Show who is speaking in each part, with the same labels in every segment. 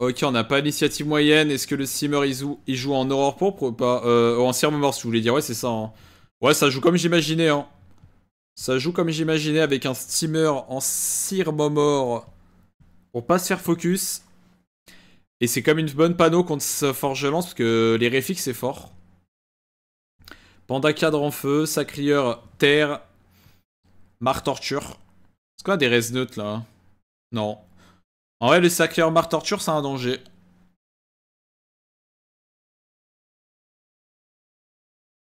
Speaker 1: Ok, on n'a pas l'initiative moyenne. Est-ce que le steamer il joue, en Aurore Pourpre ou pas euh, En mort Si je voulais dire. Ouais, c'est ça. Hein. Ouais, ça joue comme j'imaginais. Hein. Ça joue comme j'imaginais avec un steamer en cire pour pas se faire focus. Et c'est comme une bonne panneau contre ce forgelance parce que les réfix c'est fort. Panda cadre en feu, sacrieur terre, mar torture. Est-ce qu'on a des res neutres là Non. En vrai, les en Mar Torture, c'est un danger.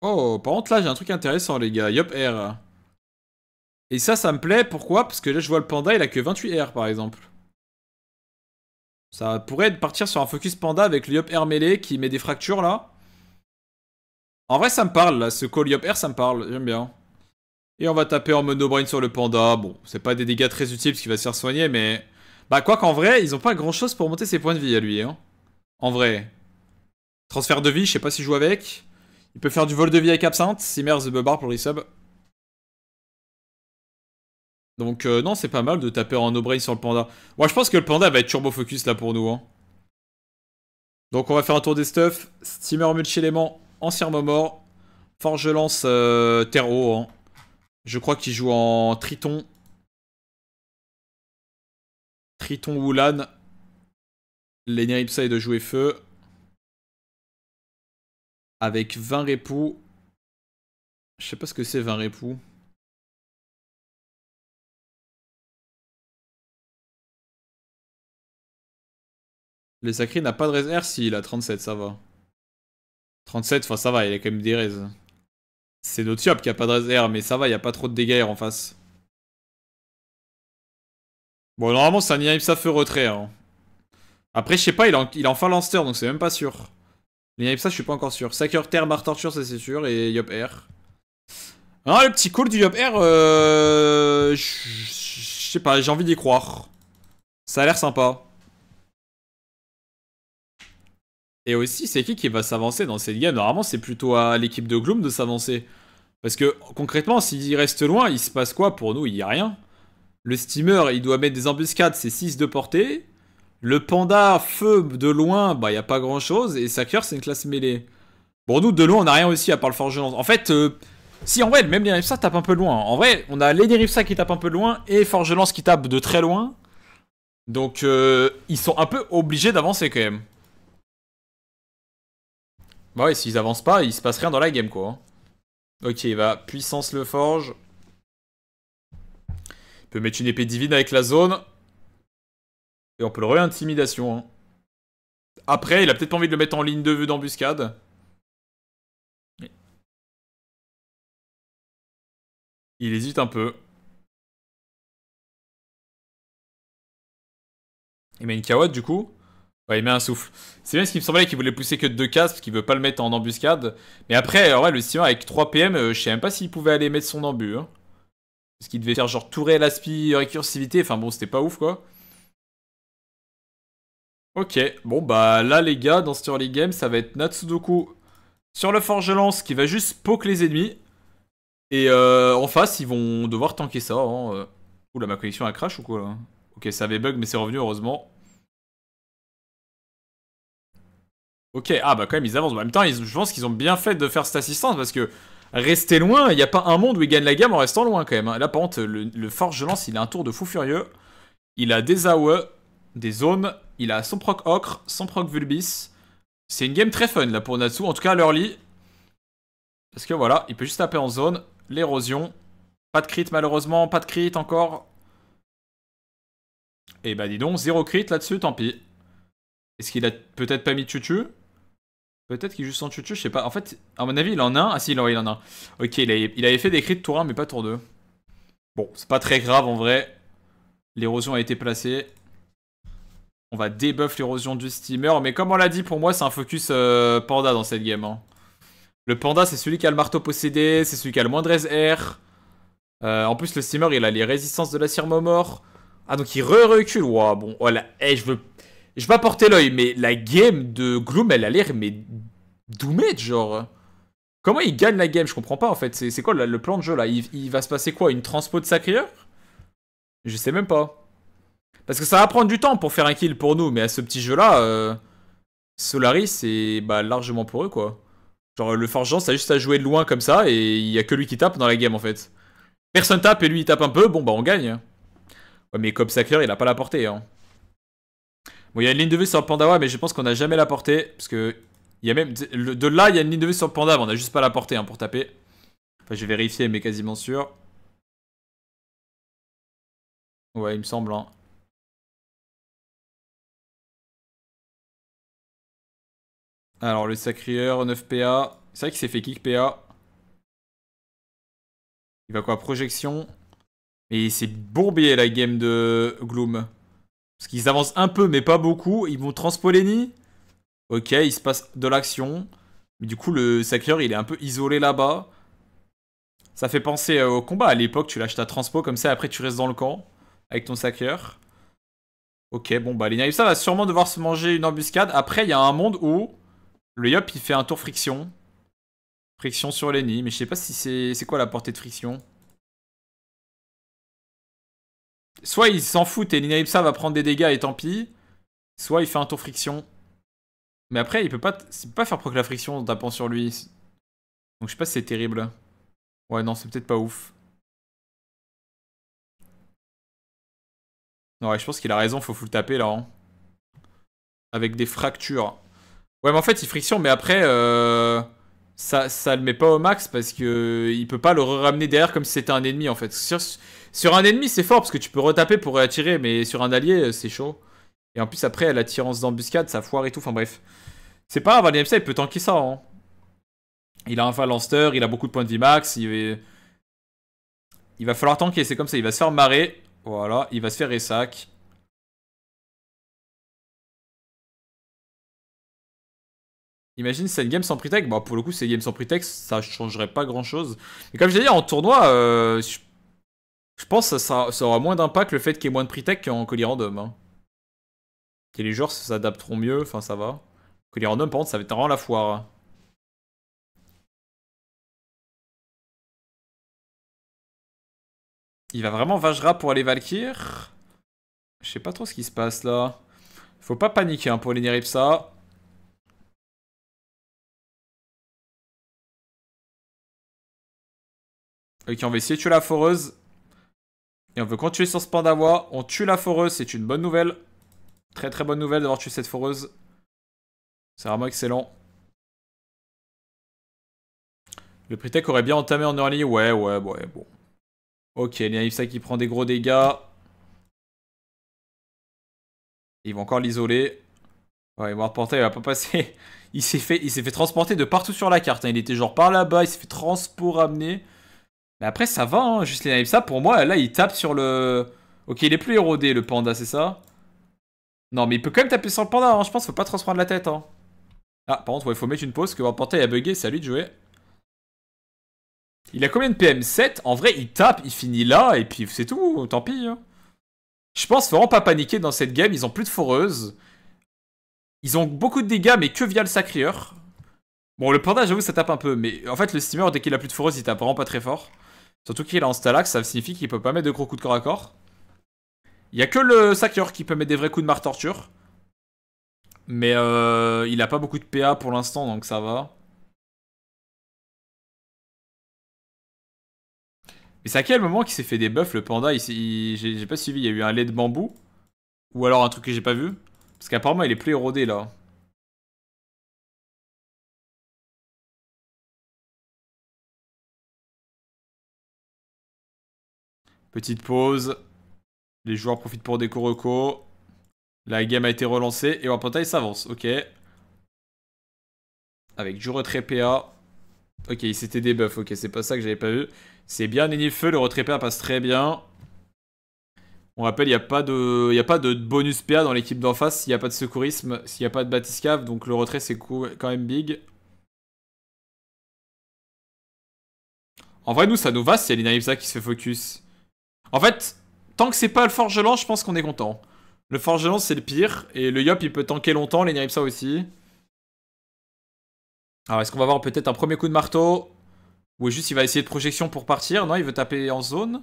Speaker 1: Oh, par contre, là, j'ai un truc intéressant, les gars. Yop R. Et ça, ça me plaît. Pourquoi Parce que là, je vois le panda, il a que 28 R, par exemple. Ça pourrait partir sur un focus panda avec le Yop R mêlé qui met des fractures, là. En vrai, ça me parle, là. Ce call Yop R, ça me parle. J'aime bien. Et on va taper en mono sur le panda. Bon, c'est pas des dégâts très utiles parce qu'il va se faire soigner, mais... Bah quoi qu'en vrai, ils ont pas grand chose pour monter ses points de vie à lui. Hein. En vrai. Transfert de vie, je sais pas s'il joue avec. Il peut faire du vol de vie avec Absinthe, simmer The Bubbar pour les Donc euh, non, c'est pas mal de taper en no sur le panda. Moi, je pense que le panda va être turbo focus là pour nous. Hein. Donc on va faire un tour des stuff Steamer multi-élément, ancien mort. Forge lance euh, terreau. Hein. Je crois qu'il joue en triton. Triton Wulan.
Speaker 2: Les Ipsa de jouer feu. Avec 20 répous. Je sais pas ce que c'est 20 répous.
Speaker 1: Les Sacré n'a pas de raise R si, il a 37, ça va. 37, enfin ça va, il a quand même des raises. C'est Notiop qui a pas de raise mais ça va, il n'y a pas trop de dégâts en face. Bon, normalement, c'est un Inipsa feu retrait. Hein. Après, je sais pas, il a, il enfin lancer, donc c'est même pas sûr. ça, je suis pas encore sûr. Sacker Terre, Bar Torture, ça c'est sûr, et Yop Air. Ah, le petit call du Yop Air, euh, je sais pas, j'ai envie d'y croire. Ça a l'air sympa. Et aussi, c'est qui qui va s'avancer dans cette game Normalement, c'est plutôt à l'équipe de Gloom de s'avancer. Parce que concrètement, s'il reste loin, il se passe quoi pour nous Il y a rien. Le steamer, il doit mettre des embuscades, c'est 6 de portée. Le panda, feu de loin, bah, il a pas grand chose. Et Saker, c'est une classe mêlée. Bon, nous, de loin, on n'a rien aussi à part le lance. En fait, euh, si, en vrai, même les ça tape un peu loin. En vrai, on a les ça qui tapent un peu loin et forge lance qui tape de très loin. Donc, euh, ils sont un peu obligés d'avancer quand même. Bah ouais, s'ils avancent pas, il se passe rien dans la game, quoi. Hein. Ok, va puissance le forge peut mettre une épée divine avec la zone. Et on peut le re-intimidation. Hein. Après, il a peut-être pas envie de le mettre en ligne de vue d'embuscade.
Speaker 2: Il hésite un peu.
Speaker 1: Il met une du coup. Ouais, il met un souffle. C'est bien ce qui me semblait qu'il voulait pousser que deux casques cases parce qu'il veut pas le mettre en embuscade. Mais après, ouais, le Simon avec 3 PM, euh, je sais même pas s'il pouvait aller mettre son embus. Hein. Parce qu'il devait faire genre tourer l'aspi, récursivité, enfin bon, c'était pas ouf quoi. Ok, bon bah là les gars, dans ce early game, ça va être Natsudoku sur le forge lance qui va juste poke les ennemis. Et euh, en face, ils vont devoir tanker ça. Hein, euh. Oula, ma collection a crash ou quoi là Ok, ça avait bug, mais c'est revenu heureusement. Ok, ah bah quand même, ils avancent. En même temps, je pense qu'ils ont bien fait de faire cette assistance parce que Restez loin. Il n'y a pas un monde où il gagne la gamme en restant loin quand même. Hein. Là, par contre, le, Forge Lance, il a un tour de fou furieux. Il a des AOE, des zones. Il a son proc Ocre, son proc Vulbis. C'est une game très fun là pour Natsu, en tout cas l'early. Parce que voilà, il peut juste taper en zone. L'érosion. Pas de crit malheureusement, pas de crit encore. Et eh bah ben, dis donc, zéro crit là-dessus, tant pis. Est-ce qu'il a peut-être pas mis tutu Peut-être qu'il juste sans Chuchu, je sais pas. En fait, à mon avis, il en a un. Ah si, il en, a un. Ok, il, avait fait des cris de tour 1, mais pas tour 2. Bon, c'est pas très grave en vrai. L'érosion a été placée. On va débuff l'érosion du steamer. Mais comme on l'a dit, pour moi, c'est un focus euh, panda dans cette game. Hein. Le panda, c'est celui qui a le marteau possédé. C'est celui qui a le moindre de euh, en plus, le steamer, il a les résistances de la cire mort. Ah, donc il re-recule. Waouh, bon, voilà. Eh, je veux je vais porter l'œil, mais la game de Gloom, elle a l'air, mais de genre. Comment il gagne la game Je comprends pas en fait. C'est quoi le plan de jeu là il, va se passer quoi Une transpo de Je sais même pas. Parce que ça va prendre du temps pour faire un kill pour nous, mais à ce petit jeu là, euh, Solaris c'est bah, largement pour eux quoi. Genre le Forgeant, ça juste à jouer de loin comme ça et il y a que lui qui tape dans la game en fait. Personne tape et lui il tape un peu, bon bah on gagne. Ouais mais comme sacrieur il a pas la portée hein. Bon, il y a une ligne de vue sur le Pandawa, mais je pense qu'on n'a jamais la portée. Parce que. Il y a même. De là, il y a une ligne de vue sur le Panda, mais on n'a juste pas la portée hein, pour taper. Enfin, j'ai vérifié, mais quasiment sûr.
Speaker 2: Ouais, il me semble. Hein. Alors, le sacrieur, 9 PA. C'est vrai qu'il s'est fait kick
Speaker 1: PA. Il va quoi Projection. Et c'est bourbier la game de Gloom. Parce qu'ils avancent un peu, mais pas beaucoup. Ils vont nids. Ok, il se passe de l'action. Mais du coup, le sacreur il est un peu isolé là-bas. Ça fait penser au combat. À l'époque, tu lâches ta transpo comme ça, après tu restes dans le camp avec ton sacreur. Ok, bon, bah, les ça va sûrement devoir se manger une embuscade. Après, il y a un monde où le Yop, il fait un tour friction. Friction sur les nids. mais je sais pas si C'est quoi la portée de friction Soit il s'en fout et l'Inaipsa va prendre des dégâts et tant pis. Soit il fait un tour friction. Mais après, il peut pas, pas faire proc la friction en tapant sur lui. Donc je sais pas si c'est terrible. Ouais, non, c'est peut-être pas ouf. Ouais, je pense qu'il a raison, faut full taper là. Hein. Avec des fractures. Ouais, mais en fait, il friction, mais après, euh, ça, ça le met pas au max parce que il peut pas le ramener derrière comme si c'était un ennemi en fait. Sur un ennemi, c'est fort parce que tu peux retaper pour réattirer, mais sur un allié, euh, c'est chaud. Et en plus, après, l'attirance d'embuscade, ça foire et tout. Enfin bref. C'est pas grave, ça il peut tanker ça. Hein. Il a un Valanster, il a beaucoup de points de vie max. Il, il va falloir tanker, c'est comme ça. Il va se faire marrer. Voilà, il va se faire ressac. Imagine c'est une game sans prétexte. Bon, bah, pour le coup, c'est une game sans prétexte, ça changerait pas grand chose. Et comme je l'ai dit, en tournoi, euh, je pense que ça, aura moins d'impact le fait qu'il y ait moins de pre-tech qu'en colis random. Et hein. les joueurs s'adapteront mieux, enfin ça va. Colis random, par contre, ça va être vraiment la foire. Hein.
Speaker 2: Il va vraiment Vajra pour aller Valkyr. Je sais pas trop ce qui se passe là. Faut pas paniquer hein, pour les Neripsa.
Speaker 1: Ok, on va essayer de tuer la foreuse. Et on veut continuer sur ce Pandawa. On tue la foreuse, c'est une bonne nouvelle. Très très bonne nouvelle d'avoir tué cette foreuse. C'est vraiment excellent. Le Pritech aurait bien entamé en early. Ouais, ouais, ouais, bon. Ok, ça qui prend des gros dégâts. Ils vont encore l'isoler. Ouais, porté, il va pas passer. Il s'est fait, fait transporter de partout sur la carte. Hein. Il était genre par là-bas, il s'est fait transport amener après, ça va, hein, juste les ça Pour moi, là, il tape sur le... Ok, il est plus érodé, le panda, c'est ça Non, mais il peut quand même taper sur le panda, hein, je pense. Faut pas trop se prendre la tête, hein. Ah, par contre, il faut mettre une pause, que Portail a bugué, c'est à lui de jouer. Il a combien de PM 7 En vrai, il tape, il finit là, et puis c'est tout, tant pis. Hein. Je pense faut vraiment pas paniquer dans cette game, ils ont plus de foreuse. Ils ont beaucoup de dégâts, mais que via le sacrieur. Bon, le panda, j'avoue, ça tape un peu, mais en fait, le steamer, dès qu'il a plus de foreuse, il tape vraiment pas très fort. Surtout qu'il est en stalax, ça signifie qu'il peut pas mettre de gros coups de corps à corps. Il y a que le Sacker qui peut mettre des vrais coups de marre torture. Mais euh, il a pas beaucoup de PA pour l'instant, donc ça va. Mais c'est à quel moment qu'il s'est fait des buffs le panda J'ai pas suivi, il y a eu un lait de bambou Ou alors un truc que j'ai pas vu Parce qu'apparemment il est plus
Speaker 2: érodé là. Petite pause.
Speaker 1: Les joueurs profitent pour des Kuroko. La game a été relancée et il s'avance. Ok. Avec du retrait PA. Ok, il s'était buffs. Ok, c'est pas ça que j'avais pas vu. C'est bien feu. Le retrait PA passe très bien. On rappelle, il n'y a, pas de, a pas de bonus PA dans l'équipe d'en face Il n'y a pas de secourisme, s'il n'y a pas de batiscave. Donc le retrait, c'est quand même big. En vrai, nous, ça nous va s'il y a qui se fait focus. En fait, tant que c'est pas le Lance, je pense qu'on est content. Le forge-lance, c'est le pire. Et le Yop, il peut tanker longtemps. Les ça aussi. Alors, est-ce qu'on va avoir peut-être un premier coup de marteau Ou juste il va essayer de projection pour partir Non, il veut taper en zone.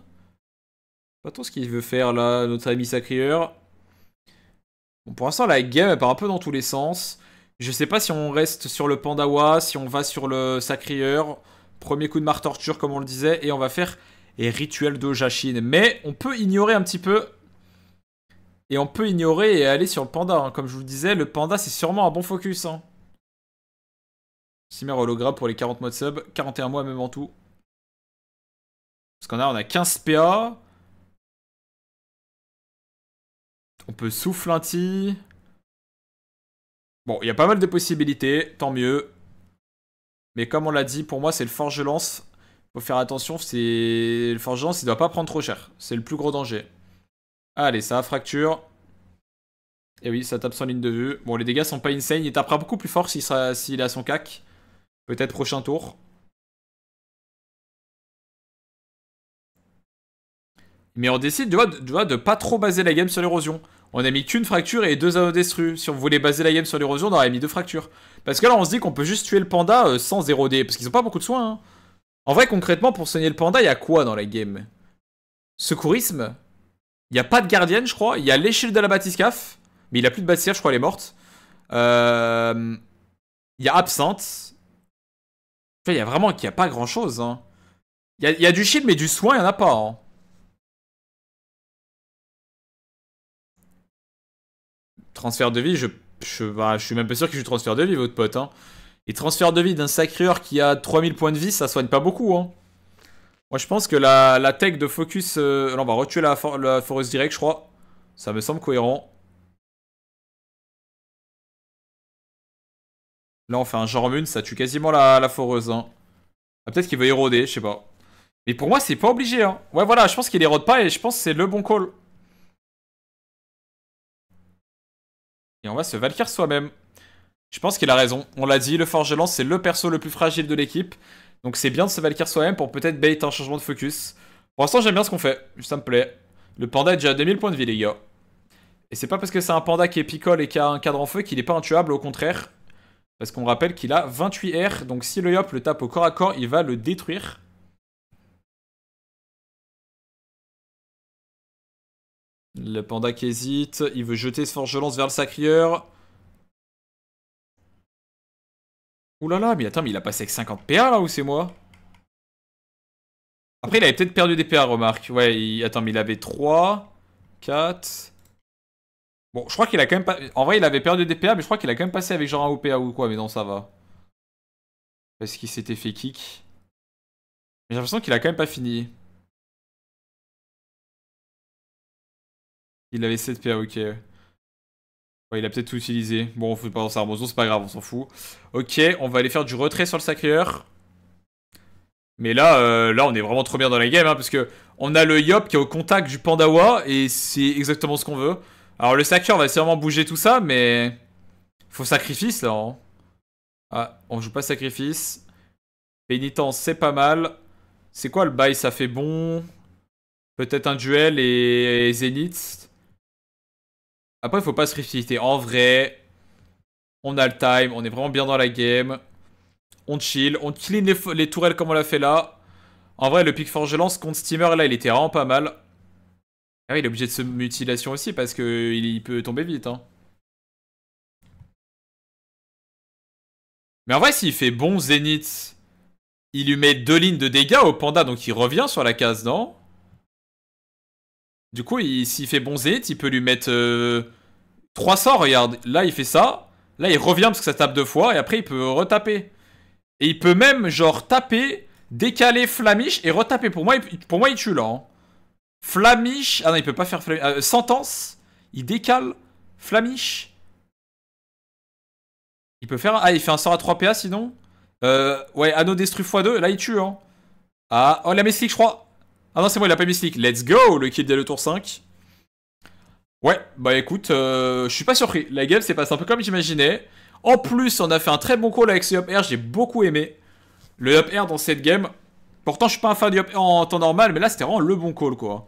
Speaker 1: Pas trop ce qu'il veut faire là, notre ami Sacrieur. pour l'instant, la game elle part un peu dans tous les sens. Je sais pas si on reste sur le Pandawa, si on va sur le Sacrieur. Premier coup de marteau torture, comme on le disait. Et on va faire et Rituel de Mais on peut ignorer un petit peu. Et on peut ignorer et aller sur le panda. Hein. Comme je vous le disais, le panda, c'est sûrement un bon focus. Hein. Cimer pour les 40 mois de sub. 41 mois même en tout. Parce qu'on a, on a 15 PA.
Speaker 2: On peut un petit.
Speaker 1: Bon, il y a pas mal de possibilités, tant mieux. Mais comme on l'a dit, pour moi, c'est le forge lance faut faire attention, c'est le forgeance, il doit pas prendre trop cher. C'est le plus gros danger. Allez, ça fracture. Et oui, ça tape sans ligne de vue. Bon, les dégâts sont pas insane. Il tapera beaucoup plus fort s'il a son cac. Peut-être prochain tour. Mais on décide, de, pas trop baser la game sur l'érosion. On a mis qu'une fracture et deux anneaux destruits. Si on voulait baser la game sur l'érosion, on aurait mis deux fractures. Parce que là, on se dit qu'on peut juste tuer le panda euh, sans éroder. Parce qu'ils ont pas beaucoup de soins. Hein. En vrai, concrètement, pour soigner le panda, il y a quoi dans la game Secourisme Il n'y a pas de gardienne, je crois. Il y a l'échelle de la batiscaf. Mais il a plus de batiscaf, je crois, elle est morte. Euh, il y a absinthe. Il y a vraiment qu'il n'y a pas grand chose. Hein. Il, y a, du shield, mais du soin, il n'y en a pas. Hein. Transfert de vie, je, je, bah, je suis même pas sûr que je suis transfert de vie, votre pote. Hein. Et transfert de vie d'un sacreur qui a 3000 points de vie, ça soigne pas beaucoup. Hein. Moi, je pense que la, la tech de focus. Euh, on va retuer la, foreuse la foreuse direct, je crois. Ça me semble cohérent. Là, on fait un mune, ça tue quasiment la, foreuse. Hein. Ah, peut-être qu'il veut éroder, je sais pas. Mais pour moi, c'est pas obligé. Hein. Ouais, voilà, je pense qu'il érode pas et je pense que c'est le bon call. Et on va se Valkyr soi-même. Je pense qu'il a raison. On l'a dit, le lance c'est le perso le plus fragile de l'équipe. Donc c'est bien de se valkyr soi-même pour peut-être bait un changement de focus. Pour l'instant, j'aime bien ce qu'on fait. Ça me plaît. Le panda est déjà à 2000 points de vie, les gars. Et c'est pas parce que c'est un panda qui est picole et qui a un cadre en feu qu'il est pas intuable, au contraire. Parce qu'on rappelle qu'il a 28 R, donc si le Yop le tape au corps à corps, il va le détruire. Le panda qui hésite, il veut jeter ce forge lance vers le sacrieur. Oulala mais attends, mais il a passé avec 50 PA là ou c'est moi Après, il avait peut-être perdu des PA, remarque. Ouais, attends, mais il avait 3, 4. Bon, je crois qu'il a quand même pas. En vrai, il avait perdu des PA, mais je crois qu'il a quand même passé avec genre un OPA ou quoi, mais non, ça va. Parce qu'il s'était fait kick.
Speaker 2: Mais j'ai l'impression qu'il a quand même pas fini.
Speaker 1: Il avait 7 PA, ok il a peut-être tout utilisé. Bon, on fait pas dans sa ça c'est pas grave, on s'en fout. Ok, on va aller faire du retrait sur le sacreur. Mais là, euh, là, on est vraiment trop bien dans la game, hein, parce que on a le Yop qui est au contact du Pandawa, et c'est exactement ce qu'on veut. Alors le sacreur va sûrement bouger tout ça, mais... Faut sacrifice, là. Hein. Ah, on joue pas sacrifice. Pénitence, c'est pas mal. C'est quoi le bail Ça fait bon. Peut-être un duel et, et Zénith. Après, il faut pas se réfléchir, En vrai, on a le time, on est vraiment bien dans la game. On chill, on clean les, tourelles comme on l'a fait là. En vrai, le pic forgelance contre Steamer, là, il était vraiment pas mal. Ah oui, il est obligé de se mutilation aussi parce qu'il il peut tomber vite. Hein. Mais en vrai, s'il fait bon zenith, il lui met deux lignes de dégâts au panda, donc il revient sur la case, non du coup, s'il fait bon il peut lui mettre euh, 3 sorts, regarde. Là, il fait ça. Là, il revient parce que ça tape deux fois. Et après, il peut retaper. Et il peut même, genre, taper, décaler Flamish et retaper. Pour moi, il, pour moi, il tue, là. Hein. Flamish... Ah non, il peut pas faire Flamish. Euh, sentence. Il décale Flamish. Il peut faire... Ah, il fait un sort à 3 PA, sinon. Euh, ouais, anneau destruit x2. Là, il tue, hein. Ah, oh, la mesclique, je crois. Ah non, c'est moi il a pas mis Let's go, le kill dès le tour 5. Ouais, bah écoute, euh, je suis pas surpris. La game s'est passée un peu comme j'imaginais. En plus, on a fait un très bon call avec ce up air, j'ai beaucoup aimé. Le up air dans cette game. Pourtant, je suis pas un fan du up air en temps normal, mais là, c'était vraiment le bon call, quoi.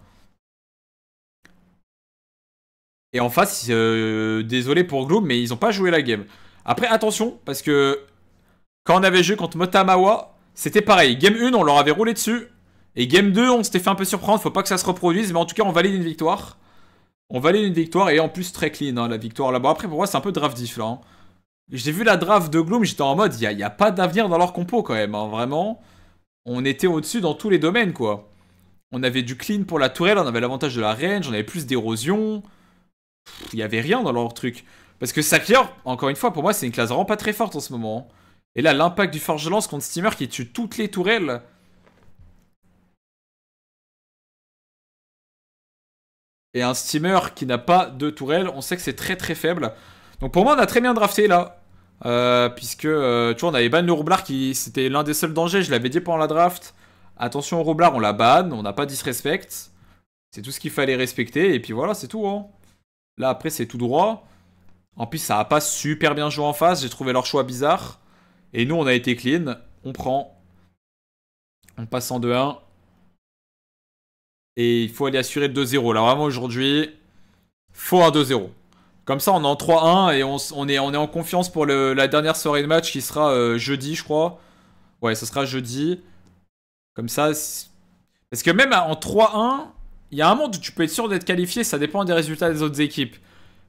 Speaker 1: Et en face, euh, désolé pour Gloom, mais ils ont pas joué la game. Après, attention, parce que quand on avait joué contre Motamawa, c'était pareil. Game 1, on leur avait roulé dessus. Et game 2, on s'était fait un peu surprendre, faut pas que ça se reproduise, mais en tout cas, on valide une victoire. On valide une victoire, et en plus, très clean, hein, la victoire là-bas. Après, pour moi, c'est un peu draft diff, là. Hein. J'ai vu la draft de Gloom, j'étais en mode, il n'y a, pas d'avenir dans leur compo, quand même, hein. vraiment. On était au-dessus dans tous les domaines, quoi. On avait du clean pour la tourelle, on avait l'avantage de la range, on avait plus d'érosion. Il n'y avait rien dans leur truc. Parce que Sakir, encore une fois, pour moi, c'est une classe vraiment pas très forte en ce moment. Et là, l'impact du Forge Lance contre Steamer qui tue toutes les tourelles et un steamer qui n'a pas de tourelle, on sait que c'est très très faible. Donc pour moi, on a très bien drafté là. Euh, puisque, euh, tu vois, on avait ban le Roublard qui c'était l'un des seuls dangers, je l'avais dit pendant la draft. Attention au Roublard, on la ban, on n'a pas disrespect. C'est tout ce qu'il fallait respecter, et puis voilà, c'est tout. Hein. Là, après, c'est tout droit. En plus, ça a pas super bien joué en face, j'ai trouvé leur choix bizarre. Et nous, on a été clean, on prend. On passe en 2-1. Et il faut aller assurer 2-0. Là, vraiment, aujourd'hui, faut un 2-0. Comme ça, on est en 3-1 et on, est, on, est, en confiance pour la dernière soirée de match qui sera euh, jeudi, je crois. Ouais, ça sera jeudi. Comme ça. Parce que même en 3-1, il y a un monde où tu peux être sûr d'être qualifié. Ça dépend des résultats des autres équipes.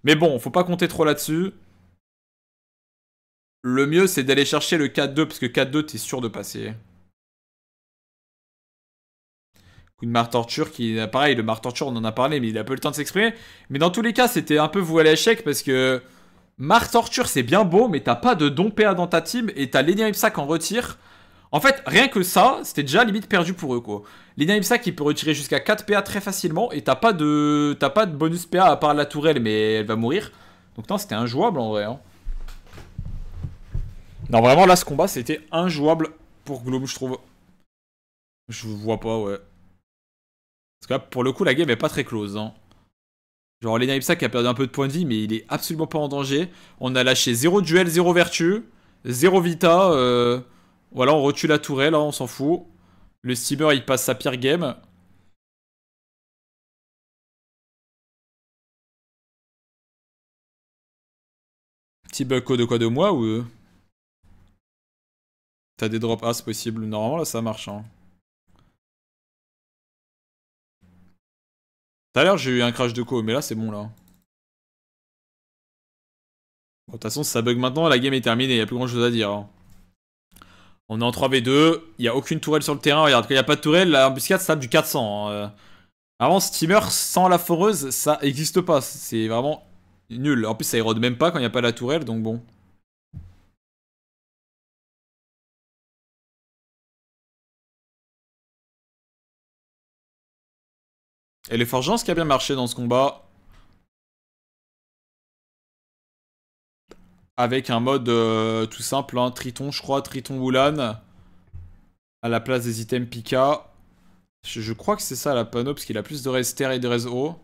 Speaker 1: Mais bon, faut pas compter trop là-dessus. Le mieux, c'est d'aller chercher le 4-2 parce que 4-2, t'es sûr de passer. Une martorture Torture qui, pareil, le Mar Torture, on en a parlé, mais il a pas le temps de s'exprimer. Mais dans tous les cas, c'était un peu voué à l'échec parce que Mar Torture, c'est bien beau, mais t'as pas de don PA dans ta team et t'as Lénia Ipsac en retire. En fait, rien que ça, c'était déjà limite perdu pour eux, quoi. Lenia Ipsac, qui peut retirer jusqu'à 4 PA très facilement et t'as pas, de... pas de bonus PA à part la tourelle, mais elle va mourir. Donc, non, c'était injouable en vrai. Hein. Non, vraiment, là, ce combat, c'était injouable pour Gloom, je trouve. Je vois pas, ouais. Parce que là, pour le coup, la game est pas très close. Hein. Genre, Lena qui a perdu un peu de points de vie, mais il est absolument pas en danger. On a lâché 0 duel, 0 vertu, 0 vita. Voilà, euh, on retue la tourelle, hein, on s'en fout. Le steamer, il passe sa pire game.
Speaker 2: Petit bug de quoi de moi ou... Euh, t'as des drops A, c'est possible. Normalement, là, ça marche. Hein. Tout à l'heure,
Speaker 1: j'ai eu un crash de co, mais là, c'est bon, là. Bon, de toute façon, si ça bug maintenant, la game est terminée, il a plus grand chose à dire. Hein. On est en 3v2, il a aucune tourelle sur le terrain, regarde, quand il n'y a pas de tourelle, la embuscade ça du 400. Hein, euh. Avant, Steamer, sans la foreuse, ça existe pas, c'est vraiment nul. En plus, ça érode même pas quand il n'y a pas la tourelle, donc
Speaker 2: bon. Et les ce qui a bien
Speaker 1: marché dans ce combat. Avec un mode euh, tout simple, hein, Triton, je crois, Triton Wulan. À la place des items Pika. Je, crois que c'est ça la panneau, parce qu'il a plus de rester et de O.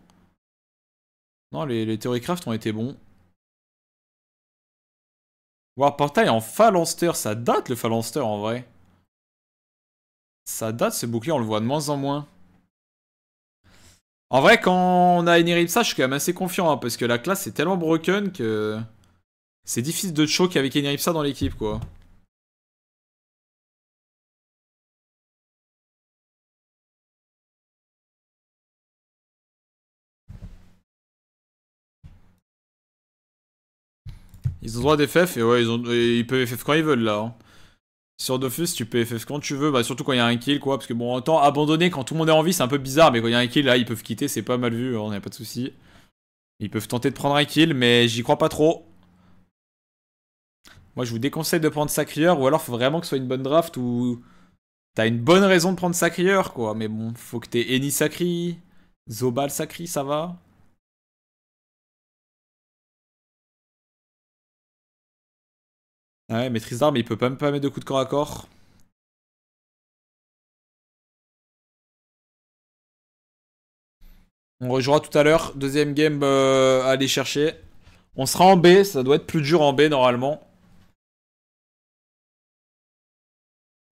Speaker 1: Non, les, les ont été bons. War Portail en Phalanster, ça date le Phalanster en vrai. Ça date ce bouclier, on le voit de moins en moins. En vrai, quand on a EneRipsa je suis quand même assez confiant, hein, parce que la classe est tellement broken que... C'est difficile de choquer avec une dans l'équipe, quoi. Ils ont droit d'FF et ouais, ils, ont, ils peuvent FF quand ils veulent là. Hein. Sur Dofus, tu peux ce quand tu veux, bah, surtout quand il y a un kill, quoi. Parce que bon, autant abandonner quand tout le monde est en vie, c'est un peu bizarre, mais quand il y a un kill, là, ils peuvent quitter, c'est pas mal vu, on n'y a pas de souci. Ils peuvent tenter de prendre un kill, mais j'y crois pas trop. Moi, je vous déconseille de prendre Sacrieur, ou alors faut vraiment que ce soit une bonne draft ou t'as une bonne raison de prendre Sacrieur, quoi. Mais bon, faut que t'aies Eni Sacri, Zobal Sacri,
Speaker 2: ça va. Ouais, maîtrise d'armes, il peut pas même pas mettre de coups de corps à corps. On rejouera
Speaker 1: tout à l'heure. Deuxième game euh, à aller chercher. On sera en B, ça doit être plus dur en B normalement.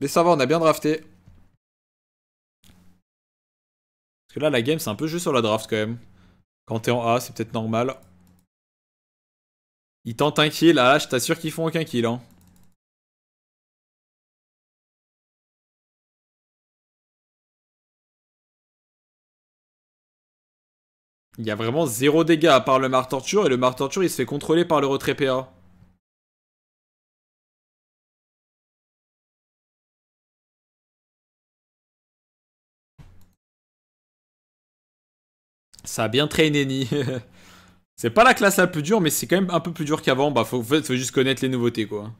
Speaker 1: Mais ça va, on a bien drafté.
Speaker 2: Parce que là, la game, c'est un peu juste sur la draft quand même. Quand t'es en A, c'est peut-être normal. Ils tentent un kill. Ah, je t'assure qu'ils font aucun kill. Hein. Il y a vraiment zéro dégâts à part le Mar Torture et le Mar Torture il se fait contrôler par le retrait PA. Ça
Speaker 1: a bien traîné, Ni. C'est pas la classe la plus dure, mais c'est quand même un peu plus dur qu'avant. Bah, faut, juste connaître les nouveautés, quoi.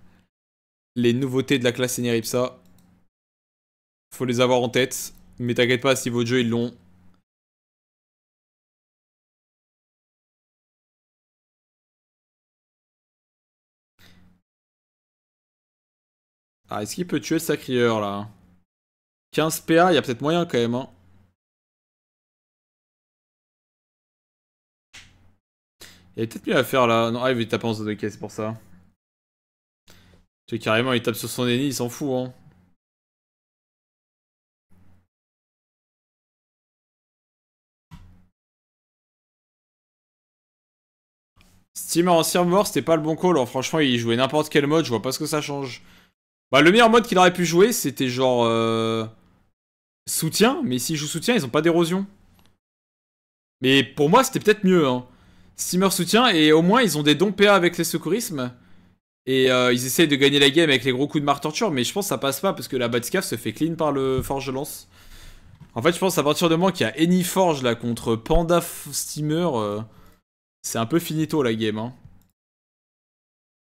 Speaker 1: Les nouveautés de la classe Seigneur Faut les avoir en tête. Mais t'inquiète pas, si vos jeu, ils l'ont.
Speaker 2: Ah, est-ce qu'il peut tuer sa sacrieur, là 15 PA, il y a peut-être moyen, quand même, hein.
Speaker 1: Il y avait peut-être mieux à faire là. Non, ah, il il taper en zone, de c'est pour ça. Tu carrément, il tape sur son ennemi, il s'en fout, hein. Steamer en mort, c'était pas le bon call. Hein. Franchement, il jouait n'importe quel mode, je vois pas ce que ça change. Bah, le meilleur mode qu'il aurait pu jouer, c'était genre. Euh, soutien, mais s'il joue soutien, ils ont pas d'érosion. Mais pour moi, c'était peut-être mieux, hein. Steamer soutient et au moins ils ont des dons PA avec les secourismes. Et euh, ils essayent de gagner la game avec les gros coups de marre torture, mais je pense que ça passe pas parce que la Batscaf se fait clean par le Forge Lance. En fait, je pense à partir de moment qu'il y a Any Forge là contre Panda Steamer, euh, c'est un peu finito la game. Hein.